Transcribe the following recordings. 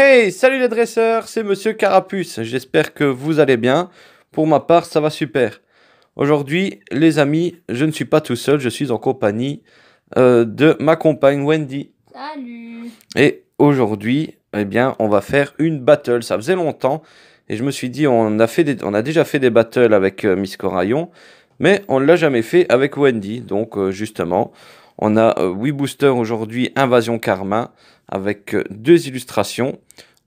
Hey, salut les dresseurs, c'est Monsieur Carapuce. J'espère que vous allez bien. Pour ma part, ça va super. Aujourd'hui, les amis, je ne suis pas tout seul, je suis en compagnie euh, de ma compagne Wendy. Salut. Et aujourd'hui, eh bien, on va faire une battle. Ça faisait longtemps et je me suis dit, on a, fait on a déjà fait des battles avec euh, Miss Corayon, mais on ne l'a jamais fait avec Wendy. Donc, euh, justement, on a 8 euh, boosters aujourd'hui, Invasion Karma, avec euh, deux illustrations,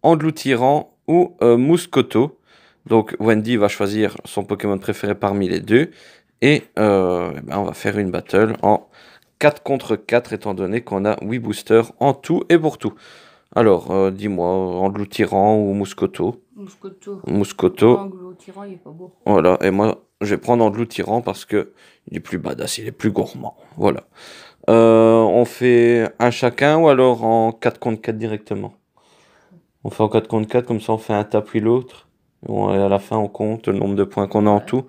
Engloutirant ou euh, Donc Wendy va choisir son Pokémon préféré parmi les deux. Et euh, eh ben, on va faire une battle en 4 contre 4, étant donné qu'on a 8 boosters en tout et pour tout. Alors, dis-moi, engloutirant ou mouscoto Mouscoto. Mouscoto. il est pas beau. Voilà, et moi, je vais prendre en Tyran parce que il est plus badass, il est plus gourmand. Voilà. Euh, on fait un chacun ou alors en 4 contre 4 directement On fait en 4 contre 4, comme ça on fait un tas puis l'autre. Et à la fin on compte le nombre de points qu'on a en tout.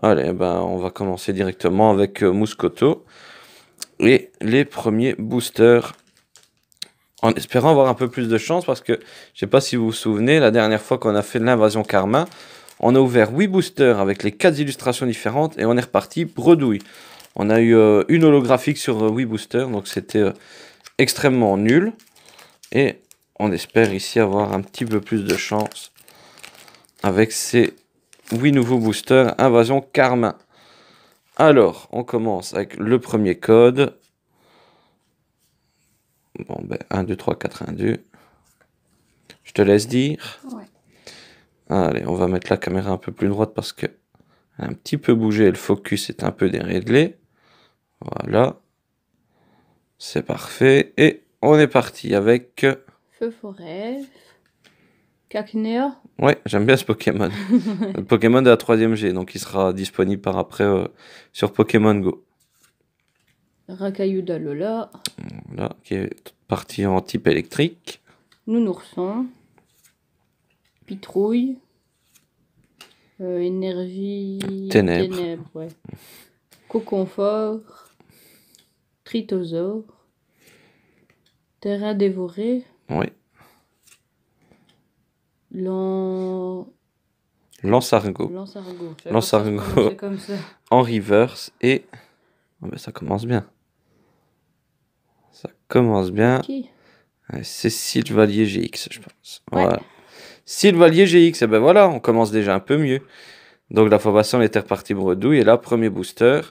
Allez, eh ben, on va commencer directement avec euh, Et les premiers boosters. En espérant avoir un peu plus de chance, parce que je sais pas si vous vous souvenez, la dernière fois qu'on a fait l'invasion Karma, on a ouvert 8 boosters avec les 4 illustrations différentes et on est reparti bredouille. On a eu euh, une holographique sur 8 euh, boosters, donc c'était euh, extrêmement nul. Et on espère ici avoir un petit peu plus de chance avec ces 8 nouveaux boosters Invasion Carmin. Alors, on commence avec le premier code. Bon, ben 1, 2, 3, 4, 1, 2. Je te laisse dire. Ouais. Allez, on va mettre la caméra un peu plus droite parce que un petit peu bougé et le focus est un peu déréglé. Voilà. C'est parfait. Et on est parti avec... Feu forêt. Kakneo. Ouais, j'aime bien ce Pokémon. le Pokémon de la 3ème G, donc il sera disponible par après euh, sur Pokémon Go. Rakayu Dalola. Voilà, qui est parti en type électrique. Nounourson. Pitrouille. Euh, énergie, ténèbres, Coconfort, Tritosaure, Terra dévorée. Oui. Lansargo. Lansargo. En reverse et. Oh, ça commence bien. Ça commence bien. c'est Cécile Valier GX, je pense. Voilà. Sylvalier GX, et eh ben voilà, on commence déjà un peu mieux. Donc la formation était repartie bredouille, et là, premier booster.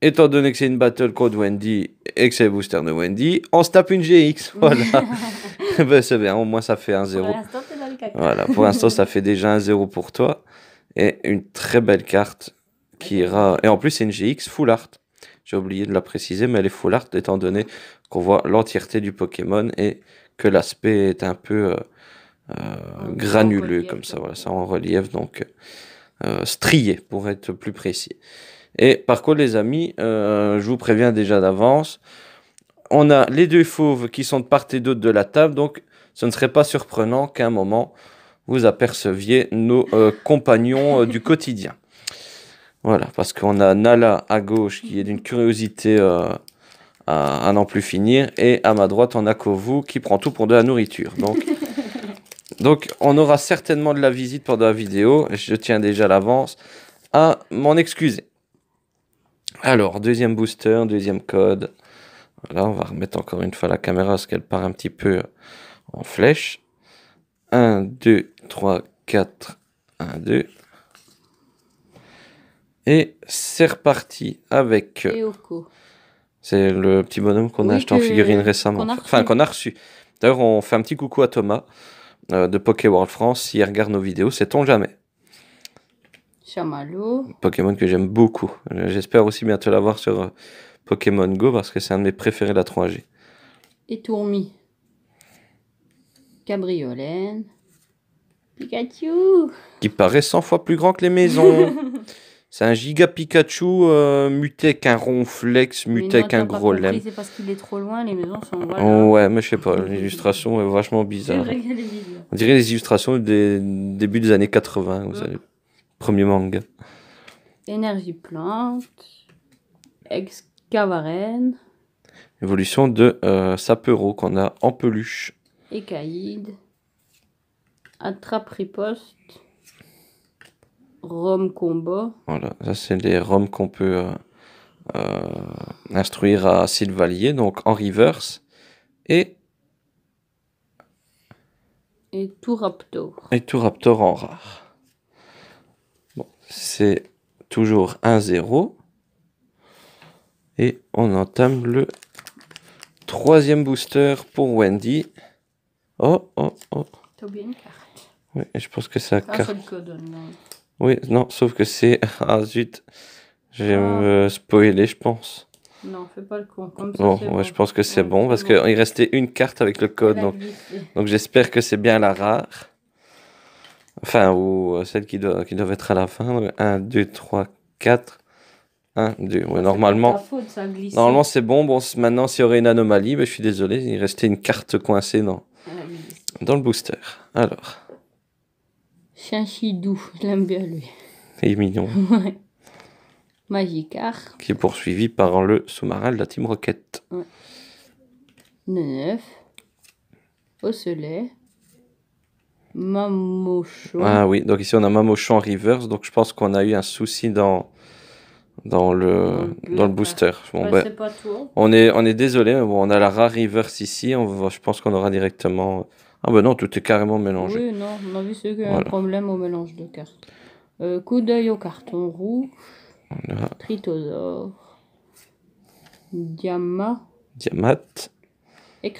Étant donné que c'est une battle Code Wendy et que c'est le booster de Wendy, on se tape une GX. Voilà. Eh ben, c'est bien, au moins ça fait un 0. Pour l'instant, Voilà, pour l'instant, ça fait déjà un 0 pour toi. Et une très belle carte qui ira. Et en plus, c'est une GX full art. J'ai oublié de la préciser, mais elle est full art étant donné qu'on voit l'entièreté du Pokémon et que l'aspect est un peu. Euh, euh, granuleux comme ça, voilà, euh, ça en relief, donc euh, strié pour être plus précis. Et par contre, les amis, je vous préviens déjà d'avance, on a les deux fauves qui sont de part et d'autre de la table, donc ce ne serait pas surprenant qu'à un moment vous aperceviez nos compagnons du quotidien. Voilà, parce qu'on a Nala à gauche qui est d'une curiosité à, à n'en plus finir, et à ma droite on a Kovu qui prend tout pour de la nourriture. Donc Donc, on aura certainement de la visite pendant la vidéo. Je tiens déjà à l'avance à m'en excuser. Alors, deuxième booster, deuxième code. Voilà, on va remettre encore une fois la caméra parce qu'elle part un petit peu en flèche. 1, 2, 3, 4, 1, 2. Et c'est reparti avec... Euh, c'est le petit bonhomme qu'on a acheté en figurine récemment. enfin, qu'on a reçu. D'ailleurs, on fait un petit coucou à Thomas. Euh, de Poké World France, elle regarde nos vidéos, sait-on jamais. Chamallow. Pokémon que j'aime beaucoup. J'espère aussi bientôt l'avoir sur euh, Pokémon Go parce que c'est un de mes préférés de la 3G. Étourmi. Cabriolène. Pikachu. Qui paraît 100 fois plus grand que les maisons. c'est un giga Pikachu euh, muté qu'un un ronflex, muté qu'un gros lem. C'est parce qu'il est trop loin, les maisons sont. ouais, mais je sais pas, l'illustration est vachement bizarre. On dirait les illustrations des débuts des années 80, vous savez. Premier manga. Énergie plante, excavaren. Évolution de euh, Sapero qu'on a en peluche. Ecaïde, attrape riposte, Rome combo. Voilà, ça c'est les roms qu'on peut euh, euh, instruire à Sylvalier, donc en reverse. Et et tout raptor. Et tout raptor en rare. Bon, c'est toujours 1-0. Et on entame le troisième booster pour Wendy. Oh, oh, oh. T'as oublié une carte. Oui, je pense que ah, c'est la ah, code, Oui, non, sauf que c'est. Ah zut, j'ai ah. me spoiler, je pense. Non, fais pas le con. Comme ça, bon, je pense que c'est bon parce que qu'il restait une carte avec le code. Donc, donc j'espère que c'est bien la rare. Enfin, ou euh, celle qui doit, qui doit être à la fin. 1, 2, 3, 4. 1, 2. normalement, normalement c'est bon. Bon, maintenant, s'il y aurait une anomalie, ben, je suis désolé, il restait une carte coincée dans, ah, dans le booster. Alors. chidou, je l'aime bien lui. Il est mignon. ouais. Magikar. Qui est poursuivi par le sous-marin de la Team Rocket. Ouais. Neuf. Ocelet. Mamochon. Ah oui, donc ici on a Mamochon reverse. donc je pense qu'on a eu un souci dans, dans, le, dans le booster. Bon, ben, pas tout. On, est, on est désolé, mais bon, on a la rare reverse ici, on je pense qu'on aura directement... Ah ben non, tout est carrément mélangé. Oui, non, on a vu ce qu'il y un problème au mélange de cartes. Euh, coup d'œil au carton rouge. On a... Tritosaure. Diamat. Diamat. Et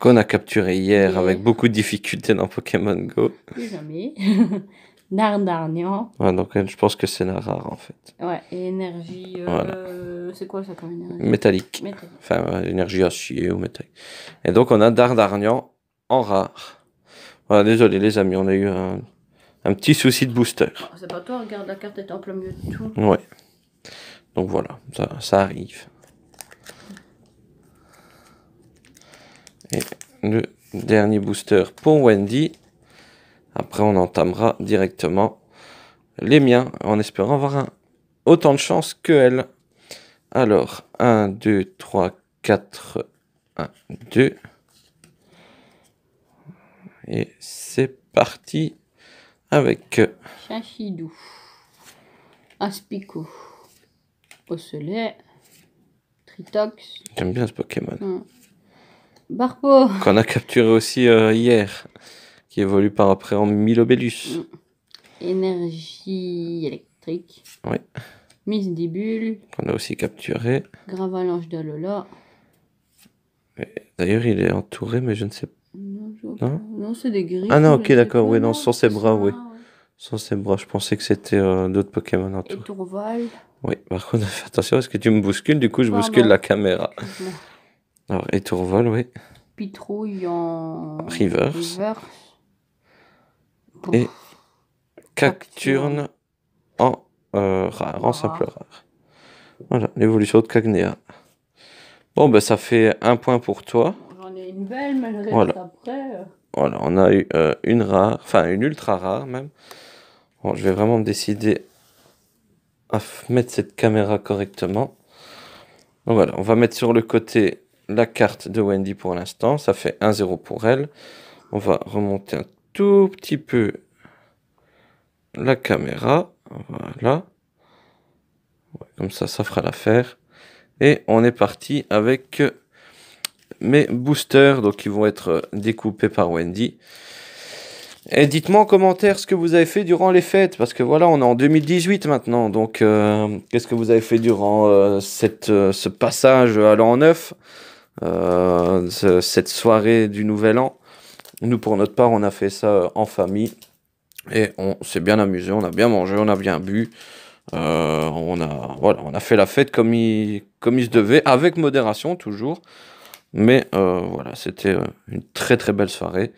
Qu'on a capturé hier avec beaucoup de difficultés dans Pokémon Go. Plus jamais. donc je pense que c'est rare en fait. Ouais, et énergie. Euh, c'est quoi ça comme énergie Métallique. Enfin, énergie acier ou métallique. Et donc on a Dardarnian en rare. Voilà, désolé les amis, on a eu un petit souci de booster. Ah, c'est pas toi, regarde, la carte est en plein milieu de tout. Ouais. Donc voilà, ça, ça arrive. Et le dernier booster pour Wendy. Après, on entamera directement les miens en espérant avoir un, autant de chance que elle. Alors, 1, 2, 3, 4, 1, 2. Et c'est parti avec euh, Chachidou, Aspico, Osselet, Tritox. J'aime bien ce Pokémon. Hum. Barpo. Qu'on a capturé aussi euh, hier, qui évolue par après en Milobellus. Hum. Énergie électrique. Oui. Qu'on a aussi capturé. Gravalanche d'Alola. D'ailleurs, il est entouré, mais je ne sais pas non, c'est des griffes. Ah non, ok, d'accord, oui, non, sans ses bras, oui. Sans ses bras, je pensais que c'était euh, d'autres Pokémon en tout. Tourval. Oui, par contre, fais attention est-ce que tu me bouscules, du coup, je bouscule la caméra. Alors, tourval oui. Pitrouille en. Reverse. Et Cacturne en euh, rare, en simple rare. Voilà, l'évolution de Cagnea. Bon, ben, ça fait un point pour toi une belle, voilà. après. Euh. Voilà, on a eu euh, une rare, enfin une ultra rare même. Bon, je vais vraiment me décider à mettre cette caméra correctement. voilà, on va mettre sur le côté la carte de Wendy pour l'instant. Ça fait 1-0 pour elle. On va remonter un tout petit peu la caméra. Voilà. Comme ça, ça fera l'affaire. Et on est parti avec mes boosters, donc ils vont être découpés par Wendy. Et dites-moi en commentaire ce que vous avez fait durant les fêtes, parce que voilà, on est en 2018 maintenant, donc euh, qu'est-ce que vous avez fait durant euh, cette, euh, ce passage à l'an 9, cette soirée du Nouvel An Nous, pour notre part, on a fait ça en famille, et on s'est bien amusé, on a bien mangé, on a bien bu, on, a, voilà, on a fait la fête comme comme il se devait, avec modération toujours, mais euh, voilà, c'était euh, une très très belle soirée.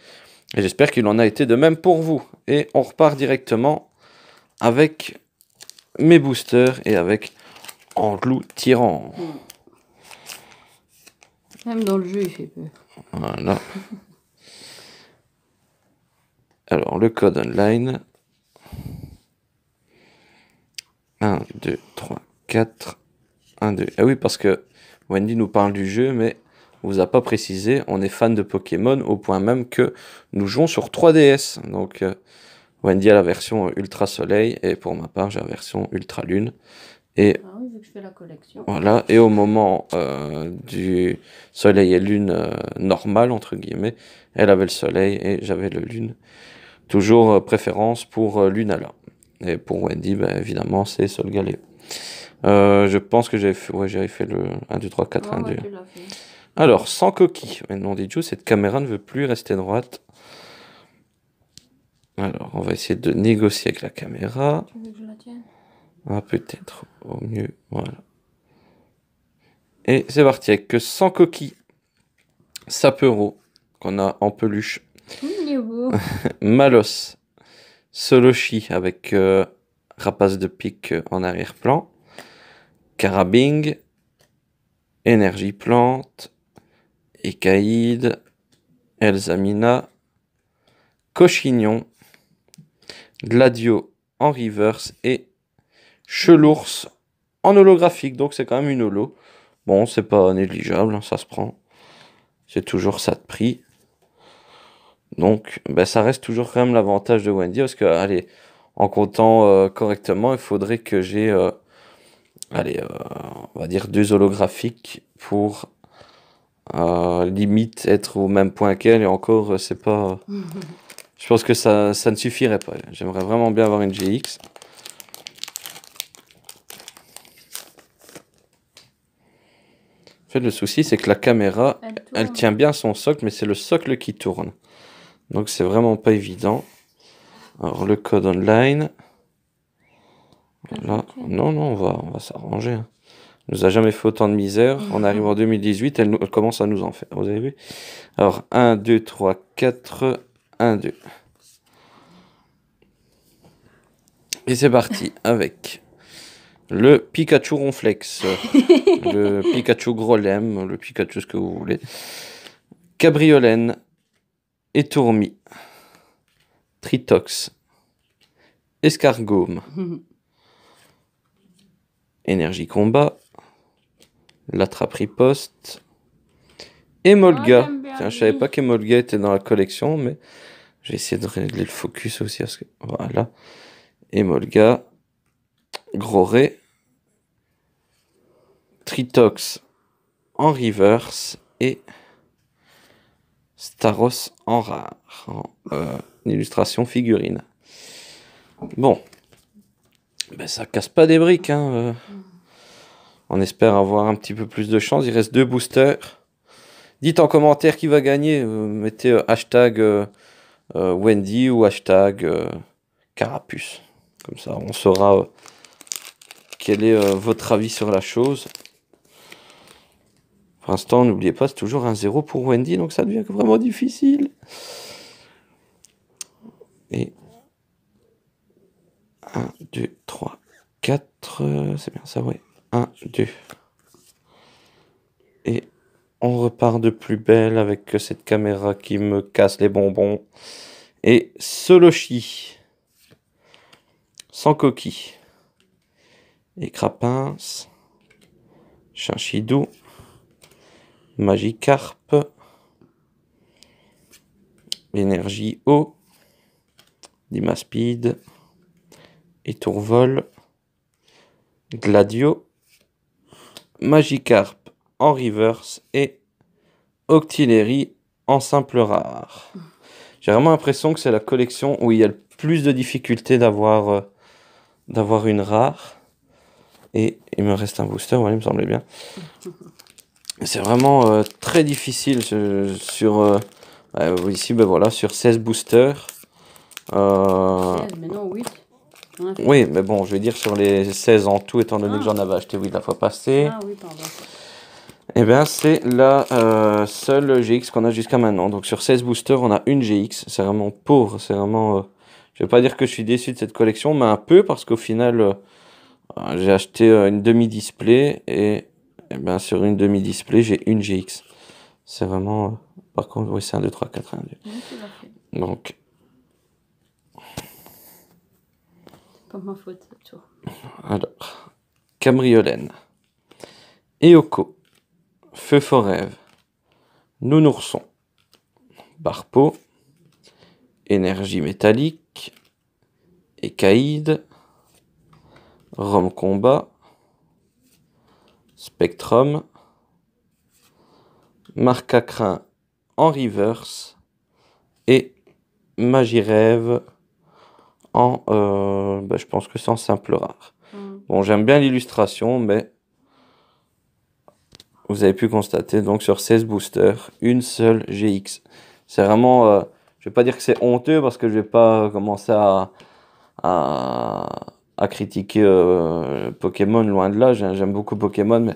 Et j'espère qu'il en a été de même pour vous. Et on repart directement avec mes boosters et avec Anglou Tyran. Même dans le jeu, il fait peur. Voilà. Alors, le code online. 1, 2, 3, 4. 1, 2. Ah oui, parce que Wendy nous parle du jeu, mais vous a pas précisé, on est fan de Pokémon au point même que nous jouons sur 3DS. Donc euh, Wendy a la version Ultra Soleil et pour ma part j'ai la version Ultra Lune. Et ah Voilà, et au moment euh, du soleil et lune euh, normal, entre guillemets, elle avait le soleil et j'avais le lune. Toujours préférence pour Lunala. Et pour Wendy, ben, évidemment, c'est Sol Galéo. je pense que j'avais fait, ouais, fait le 1, 2, 3, 4, 1, 2. Alors, sans coquille. Maintenant, dit cette caméra ne veut plus rester droite. Alors, on va essayer de négocier avec la caméra. Ah, peut-être. Au mieux. Voilà. Et c'est parti avec sans coquille. Sapero, qu'on a en peluche. Malos. Soloshi avec euh, rapace de pique euh, en arrière-plan. Carabing. Énergie plante. Ekaïde, Elzamina, Cochignon, Gladio en reverse et Chelours en holographique. Donc c'est quand même une holo. Bon, c'est pas négligeable, hein, ça se prend. C'est toujours ça de prix. Donc ben, ça reste toujours quand même l'avantage de Wendy parce que, allez, en comptant euh, correctement, il faudrait que j'ai, euh, allez, euh, on va dire deux holographiques pour limite être au même point qu'elle et encore euh, c'est pas je pense que ça, ne suffirait pas j'aimerais vraiment bien avoir une GX en fait le souci c'est que la caméra elle, tient bien son socle mais c'est le socle qui tourne donc c'est vraiment pas évident alors le code online voilà. Ah, non non on va, on va s'arranger hein nous a jamais fait autant de misère. On mhm. arrive en 2018, elle, commence à nous en faire. Vous avez vu Alors, 1, 2, 3, 4, 1, 2. Et c'est parti avec le Pikachu Ronflex, le Pikachu Grolem, le Pikachu ce que vous voulez, Cabriolène, Étourmi, Tritox, Escargome, mhm. Énergie Combat, L'attraperie poste. Emolga. Molga. Ah, Tiens, je savais pas qu'Emolga était dans la collection, mais j'ai essayé de régler le focus aussi. Parce que... Voilà. Emolga. Molga. Groré. Tritox en reverse et Staros en rare, euh, illustration figurine. Bon, ben ça casse pas des briques. Hein, euh. mm. On espère avoir un petit peu plus de chance. Il reste deux boosters. Dites en commentaire qui va gagner. Euh, mettez euh, hashtag euh, Wendy ou hashtag Carapuce. Comme ça, on saura quel est votre avis sur la chose. Pour l'instant, n'oubliez pas, c'est toujours un zéro pour Wendy, donc ça devient vraiment difficile. Et 1, 2, 3, 4, c'est bien ça, oui. 1, 2. Et on repart de plus belle avec cette caméra qui me casse les bonbons. Et Solochi. Sans coquille. Et Crapins. Chinchidou. Magikarp. Énergie O. Dimaspeed. Tourvol. Gladio. Magikarp en reverse et Octillery en simple rare. J'ai vraiment l'impression que c'est la collection où il y a le plus de difficultés d'avoir euh, d'avoir une rare. Et il me reste un booster, il me semblait bien. C'est vraiment euh, très difficile sur euh, ici ben voilà, sur 16 boosters. mais non, oui, mais bon, je vais dire sur les 16 en tout, étant donné que j'en ah. avais acheté oui, la fois passée. Ah oui, pardon. Eh bien, c'est la euh, seule GX qu'on a jusqu'à maintenant. Donc, sur 16 boosters, on a une GX. C'est vraiment pauvre. C'est vraiment. Euh, je vais pas dire que je suis déçu de cette collection, mais un peu parce qu'au final, euh, j'ai acheté une demi-display et, eh ben, sur une demi-display, j'ai une GX. C'est vraiment. par contre, oui, c'est un 2, 3, 4, 1, 2. Donc, Alors, Camryolène, Eoko, Feu nous Nounourson, Barpo, Énergie métallique, Écaïde, Rome Combat, Spectrum, Marcacrin en reverse et Magirève en, euh, ben, je pense que c'est en simple rare. Hmm. Bon, j'aime bien l'illustration, mais vous avez pu constater, donc sur 16 boosters, une seule GX. C'est vraiment, euh, je vais pas dire que c'est honteux parce que je vais pas commencer à, à critiquer euh, Pokémon, loin de là, j'aime beaucoup Pokémon, mais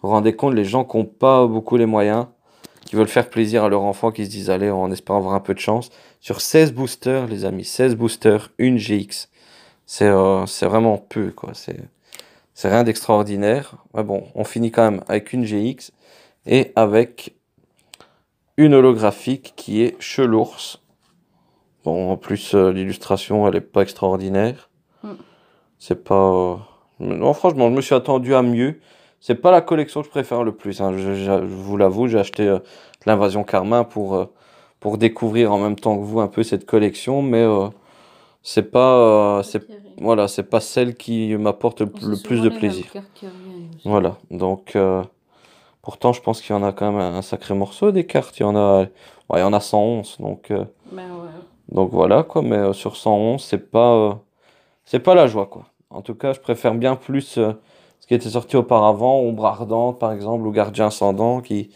vous vous rendez compte, les gens qui n'ont pas beaucoup les moyens, qui veulent faire plaisir à leur enfant, qui se disent allez, en espérant avoir un peu de chance. Sur 16 boosters, les amis, 16 boosters, une GX. Euh, c'est vraiment peu, quoi. C'est rien d'extraordinaire. Mais bon, on finit quand même avec une GX et avec une holographique qui est Chelours. Bon, en plus, euh, l'illustration, elle n'est pas extraordinaire. Mm. C'est pas. Euh, non, franchement, je me suis attendu à mieux c'est pas la collection que je préfère le plus. Hein. Je, vous l'avoue, j'ai acheté euh, l'invasion Carmin pour, euh, pour découvrir en même temps que vous un peu cette collection, mais euh, c'est pas voilà, c'est pas celle qui m'apporte le, plus de plaisir. Hein, voilà, donc pourtant je pense qu'il y en a quand même un, sacré morceau des cartes. Il y en a, il y en a 111, donc ben donc voilà quoi. Mais sur 111, c'est pas c'est pas la joie quoi. En tout cas, je préfère bien plus ce qui était sorti auparavant, Ombre Ardente par exemple, ou Gardien ascendant, qui,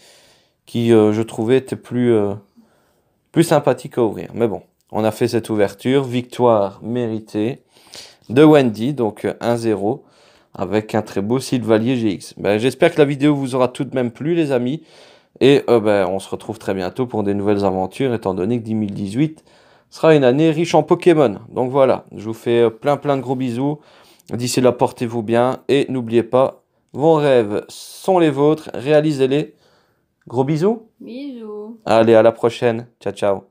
qui euh, je trouvais était plus, euh, plus sympathique à ouvrir. Mais bon, on a fait cette ouverture, victoire méritée de Wendy, donc 1-0, avec un très beau Sylvalier GX. Ben, j'espère que la vidéo vous aura tout de même plu les amis, et euh, ben, on se retrouve très bientôt pour des nouvelles aventures, étant donné que 2018 sera une année riche en Pokémon. Donc voilà, je vous fais plein plein de gros bisous. D'ici là, portez-vous bien et n'oubliez pas, vos rêves sont les vôtres, réalisez-les. Gros bisous. Bisous. Allez, à la prochaine. Ciao, ciao.